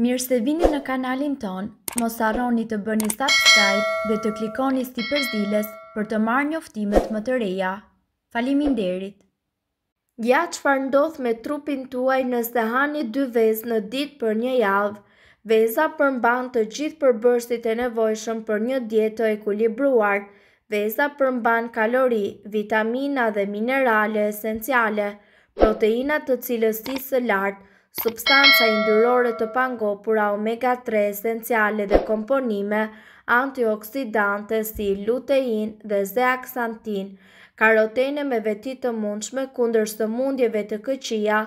Mirë se vini në kanalin ton, mos arroni të bëni subscribe dhe të klikoni listi përzilës për të marrë një më të reja. Falimin derit! Gja që farë ndodh me trupin tuaj nëse hani 2 vezë në ditë për një javë, veza përmban të gjithë përbërstit e nevojshëm për një dietë të ekulibruar, veza përmban kalori, vitamina dhe minerale esenciale, proteinat të cilës së lartë, substanca indurore të pangopura omega 3 esenciale dhe komponime, antioksidante si lutein dhe zeaxantin, karotene me veti të mundshme kundër së mundjeve të këqia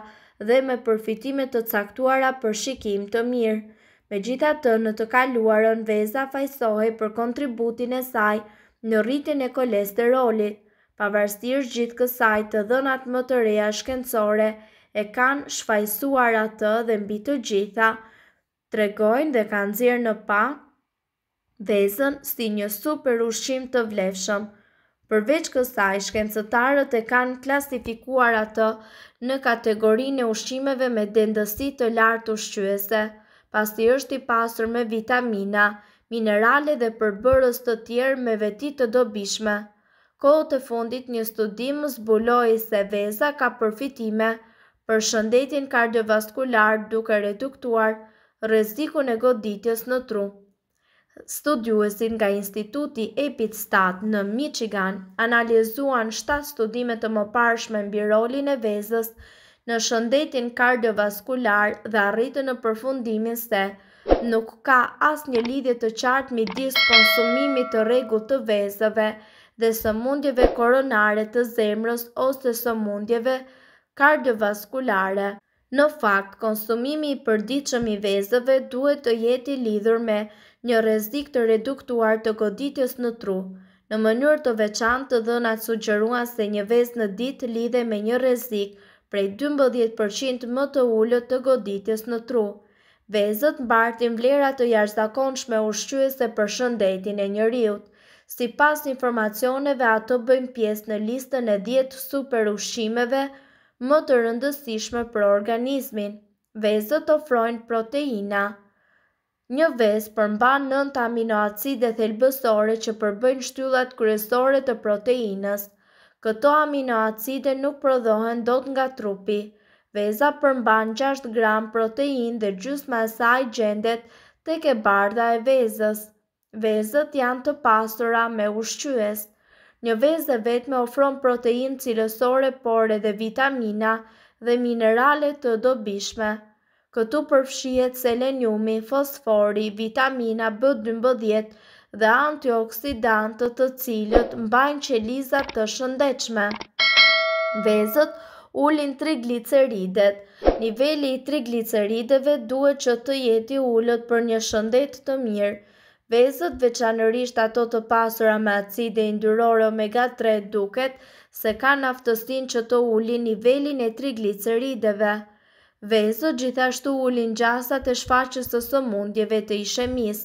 dhe me përfitime të caktuara për shikim të mirë. Me gjitha të në të kaluarën, Veza fajsohe për kontributin e saj në rritin e kolesterolit, pavarstirë gjithë kësaj të dhënat më të reja shkencore, e kanë shfajsuar atë dhe mbi të gjitha, tregojnë dhe kanë zirë në pa, vezën si një super ushqim të vlefshëm. Përveç kësaj, shkencëtarët e kanë klasifikuar atë në kategorinë e ushqimeve me dendësi të lartë ushqyese, pasi është i pasur me vitamina, minerale dhe përbërës të tjerë me veti të dobishme. Kohët e fundit një studim zbuloi se veza ka përfitime – për shëndetin kardiovaskular duke reduktuar rreziku në goditjes në tru. Studiuesin nga Instituti EpiStat në Michigan analizuan 7 studimet të më parshme mbi rolin e vezës në shëndetin kardiovaskular dhe arritën në përfundimin se nuk ka as një lidhje të qartë mi disë konsumimit të regu të vezëve dhe së mundjeve koronare të zemrës ose së mundjeve të kardiovaskulare. Në fakt, konsumimi i përdiqëm i vezëve duhet të jeti lidhur me një rezik të reduktuar të goditjes në tru. Në mënyrë të veçan të dhëna të sugërua se një vez në dit lidhe me një rezik prej 12% më të ullë të goditjes në tru. Vezët mbartin vlera të shme ushqyese për shëndetin e njëriut. Si pas informacioneve ato bëjmë pjesë në listën e 10 super ushqimeve më të rëndësishme për organizmin. Vezët ofrojnë proteina. Një vezë përmban nënt aminoacide thelbësore që përbëjnë shtyllat kryesore të proteinës. Këto aminoacide nuk prodhohen dot nga trupi. Veza përmban 6 gram protein dhe gjysma e saj gjendet tek e bardha e vezës. Vezët janë të pasura me ushqyes një vezë dhe vetë me ofron protein cilësore, por edhe vitamina dhe minerale të dobishme. Këtu përfshiet seleniumi, fosfori, vitamina B12 dhe antioksidantët të cilët mbajnë qelizat të shëndechme. Vezët ullin trigliceridet. Niveli i triglicerideve duhet që të jeti ulët për një shëndet të mirë. Vezët veçanërisht ato të pasura me acide indyrore omega 3 duket se ka naftostin që të ullin nivelin e triglicerideve. Vezët gjithashtu ullin gjasat e shfaqës të së të ishemis.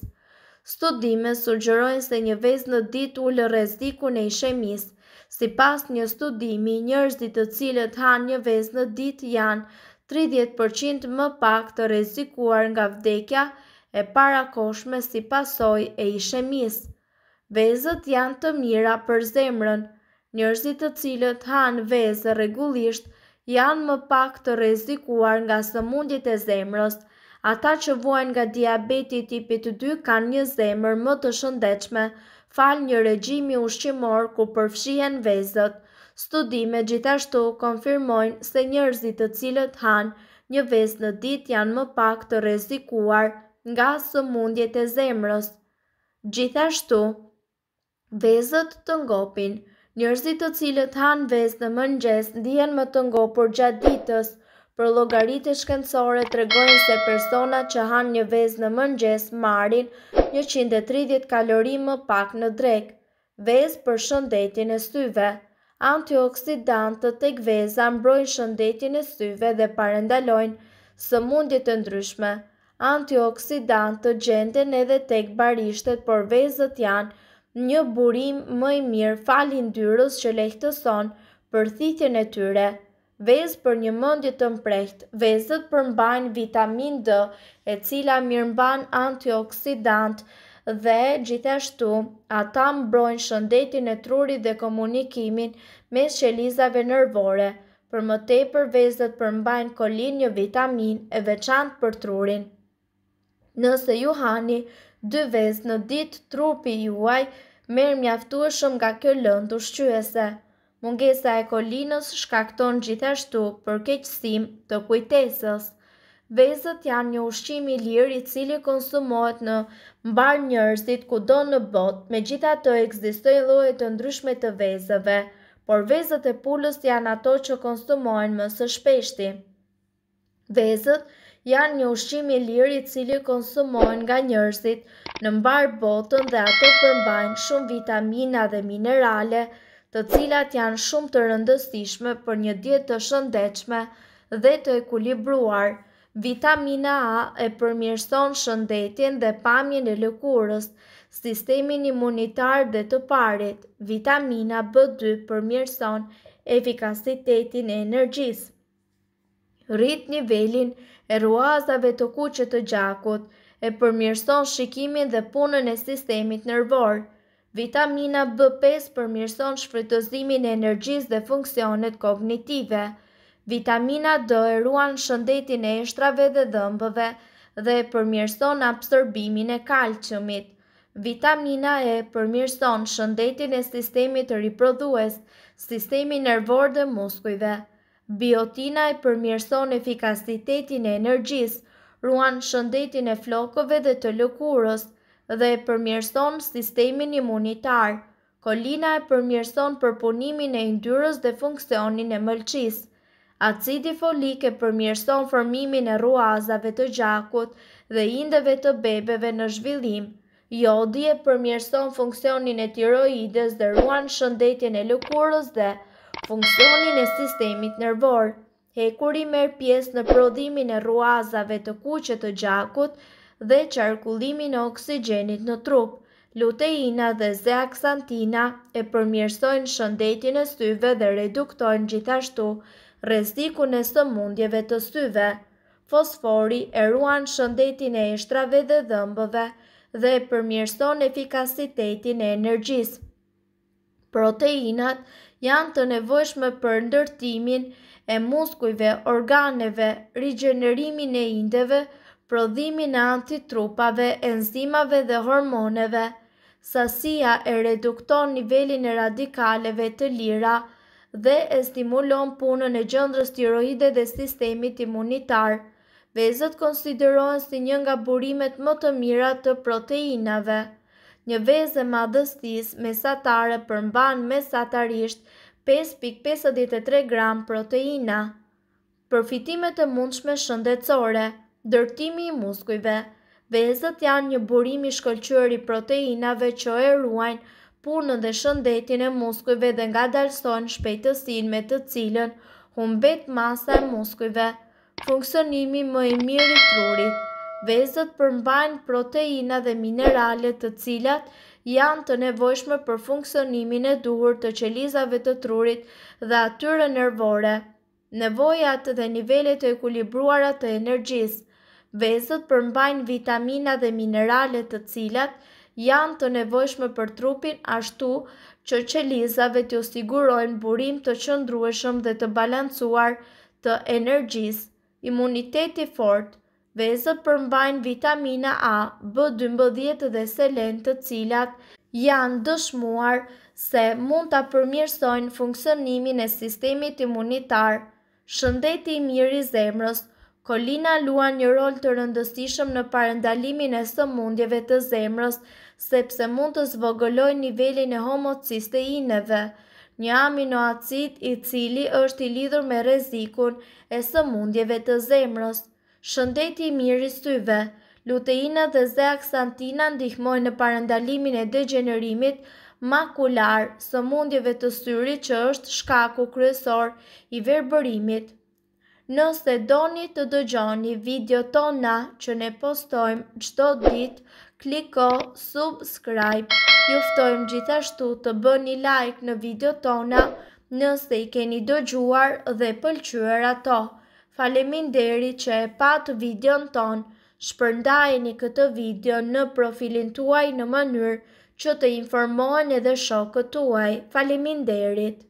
Studime sugërojnë se një vez në dit ullë rezdiku në ishemis. Si pas një studimi, njërzit të cilët hanë një vez në dit janë 30% më pak të rezikuar nga vdekja, e parakoshme si pasoj e ishemis. Vezët janë të mira për zemrën. Njërzit të cilët hanë vezë regullisht janë më pak të rezikuar nga së mundit e zemrës. Ata që vojnë nga diabeti tipit 2 kanë një zemrë më të shëndechme, fal një regjimi ushqimor ku përfshien vezët. Studime gjithashtu konfirmojnë se njërzit të cilët hanë një vezë në dit janë më pak të rezikuar, nga sëmundjet e zemrës. Gjithashtu, vezët të ngopin, njërzit të cilët hanë vezë në mëngjes dhjen më të ngopur gjatë ditës, për logarit e shkencore të regojnë se persona që hanë një vezë në mëngjes marin 130 kalori më pak në drek, vezë për shëndetin e syve. Antioksidantët të gveza mbrojnë shëndetin e syve dhe parendalojnë së mundjet e ndryshme antioksidant të gjenden edhe tek barishtet, por vezët janë një burim më i mirë falin dyrës që lehtëson për thithjen e tyre. Vezë për një mëndje të mprejt, vezët përmbajnë vitamin D, e cila mirëmban antioksidant dhe gjithashtu ata mbrojnë shëndetin e trurit dhe komunikimin me shelizave nërvore. Për më tepër vezët përmbajnë kolin një vitamin e veçant për trurin. Nëse ju hani dy vez në ditë trupi juaj merë mjaftueshëm nga kjo lëndë shqyese. Mungesa e kolinës shkakton gjithashtu për keqësim të kujtesës. Vezët janë një ushqim i lirë i cili konsumohet në mbar njerëzit kudo në botë, megjithatë ekzistojnë lloje të ndryshme të vezëve, por vezët e pulës janë ato që konsumohen më së shpeshti. Vezët janë një ushqim i lirë i cili konsumohen nga njerëzit në mbar botën dhe ato përmbajnë shumë vitamina dhe minerale, të cilat janë shumë të rëndësishme për një dietë të shëndetshme dhe të ekuilibruar. Vitamina A e përmirëson shëndetin dhe pamjen e lëkurës, sistemin imunitar dhe të parit. Vitamina B2 përmirëson efikasitetin e energjisë rrit nivelin e ruazave të kuqe të gjakut, e përmirson shikimin dhe punën e sistemit nërvor. Vitamina B5 përmirson shfrytëzimin e energjisë dhe funksionet kognitive. Vitamina D e ruan shëndetin e eshtrave dhe dëmbëve dhe e absorbimin e kalqëmit. Vitamina E përmirson shëndetin e sistemit të riprodhues, sistemi nërvor dhe muskujve. Biotina e përmirëson efikasitetin e energjis, ruan shëndetin e flokëve dhe të lëkurës dhe e përmirëson sistemin imunitar. Kolina e përmirëson përpunimin e yndyrës dhe funksionin e mëlçisë. Acidi folik e përmirëson formimin e ruazave të gjakut dhe indeve të bebeve në zhvillim. Jodi e përmirëson funksionin e tiroides dhe ruan shëndetin e lëkurës dhe funksionin e sistemit nervor. Hekuri merë pjesë në prodhimin e ruazave të kuqet të gjakut dhe qarkullimin e oksigenit në trup. Luteina dhe zeaxantina e përmjërsojnë shëndetin e syve dhe reduktojnë gjithashtu rezikun e sëmundjeve të syve. Fosfori e ruan shëndetin e eshtrave dhe dhëmbëve dhe e efikasitetin e energjisë. Proteinat janë të nevojshme për ndërtimin e muskujve, organeve, rigenerimin e indeve, prodhimin e antitrupave, enzimave dhe hormoneve. Sasia e redukton nivelin e radikaleve të lira dhe e stimulon punën e gjëndrës tiroide dhe sistemit imunitar. Vezët konsiderohen si një nga burimet më të mira të proteinave një vezë e me mesatare përmban mesatarisht 5.53 gram proteina. Përfitimet e mundshme shëndetësore, dërtimi i muskujve, vezët janë një burim i shkëllqyër i proteinave që e ruajnë punën dhe shëndetin e muskujve dhe nga dalëson shpejtësin me të cilën humbet masa e muskujve, funksionimi më i mirë i trurit. Vezët përmbajnë proteina dhe mineralet të cilat janë të nevojshme për funksionimin e duhur të qelizave të trurit dhe atyre nervore. Nevojat dhe nivellet e ekulibruarat të energjis. Vezët përmbajnë vitamina dhe mineralet të cilat janë të nevojshme për trupin ashtu që qelizave të osigurojnë burim të qëndrueshëm dhe të balancuar të energjis. Imuniteti fortë. Vezët përmbajnë vitamina A, B12 dhe selen të cilat janë dëshmuar se mund të përmirësojnë funksionimin e sistemit imunitar. Shëndeti i mirë i zemrës, kolina luan një rol të rëndësishëm në parendalimin e së mundjeve të zemrës, sepse mund të zvogëlojnë nivelin e homocisteineve, një aminoacid i cili është i lidhur me rezikun e së mundjeve të zemrës. Shëndeti i mirë i syve, Luteina dhe zeaksantina ndihmojnë në parandalimin e degenerimit makular së mundjeve të syri që është shkaku kryesor i verbërimit. Nëse doni të dëgjoni video tona që ne postojmë qëto dit, kliko subscribe, juftojmë gjithashtu të bëni like në video tona nëse i keni dëgjuar dhe pëlqyër ato. Faleminderit që e patë videon tonë. Shpërndajeni këtë video në profilin tuaj në mënyrë që të informohen edhe shokët tuaj. Faleminderit.